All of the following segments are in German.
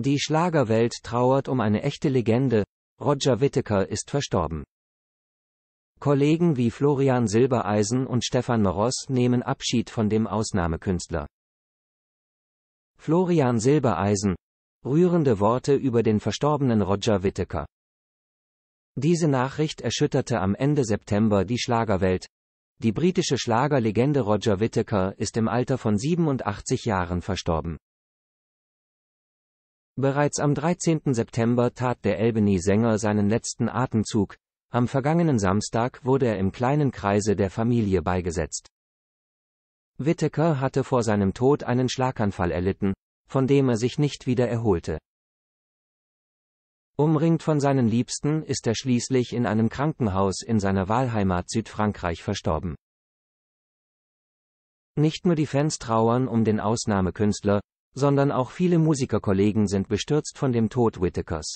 Die Schlagerwelt trauert um eine echte Legende, Roger Whittaker ist verstorben. Kollegen wie Florian Silbereisen und Stefan Moros nehmen Abschied von dem Ausnahmekünstler. Florian Silbereisen. Rührende Worte über den verstorbenen Roger Whittaker. Diese Nachricht erschütterte am Ende September die Schlagerwelt. Die britische Schlagerlegende Roger Whittaker ist im Alter von 87 Jahren verstorben. Bereits am 13. September tat der Albany-Sänger seinen letzten Atemzug, am vergangenen Samstag wurde er im kleinen Kreise der Familie beigesetzt. Whittaker hatte vor seinem Tod einen Schlaganfall erlitten, von dem er sich nicht wieder erholte. Umringt von seinen Liebsten ist er schließlich in einem Krankenhaus in seiner Wahlheimat Südfrankreich verstorben. Nicht nur die Fans trauern um den Ausnahmekünstler, sondern auch viele Musikerkollegen sind bestürzt von dem Tod Whitakers.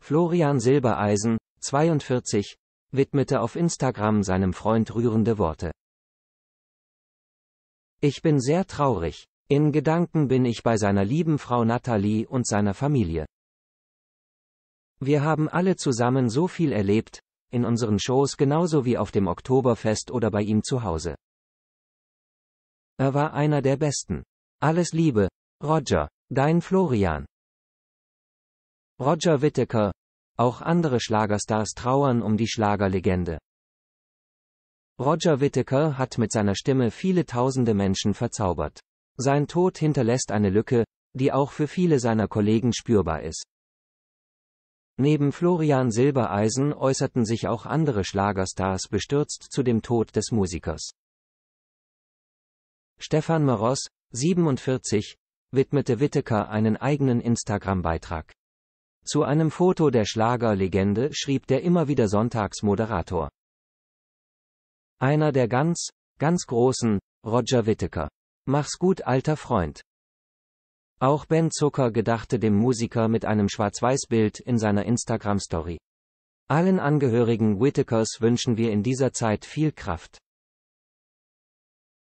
Florian Silbereisen, 42, widmete auf Instagram seinem Freund rührende Worte. Ich bin sehr traurig. In Gedanken bin ich bei seiner lieben Frau Nathalie und seiner Familie. Wir haben alle zusammen so viel erlebt, in unseren Shows genauso wie auf dem Oktoberfest oder bei ihm zu Hause. Er war einer der Besten. Alles Liebe, Roger, dein Florian. Roger Whittaker. Auch andere Schlagerstars trauern um die Schlagerlegende. Roger Whittaker hat mit seiner Stimme viele tausende Menschen verzaubert. Sein Tod hinterlässt eine Lücke, die auch für viele seiner Kollegen spürbar ist. Neben Florian Silbereisen äußerten sich auch andere Schlagerstars bestürzt zu dem Tod des Musikers. Stefan Maros, 47, widmete Whittaker einen eigenen Instagram-Beitrag. Zu einem Foto der Schlagerlegende schrieb der immer wieder Sonntagsmoderator. Einer der ganz, ganz großen, Roger Whittaker. Mach's gut, alter Freund. Auch Ben Zucker gedachte dem Musiker mit einem Schwarz-Weiß-Bild in seiner Instagram-Story. Allen Angehörigen Whittakers wünschen wir in dieser Zeit viel Kraft.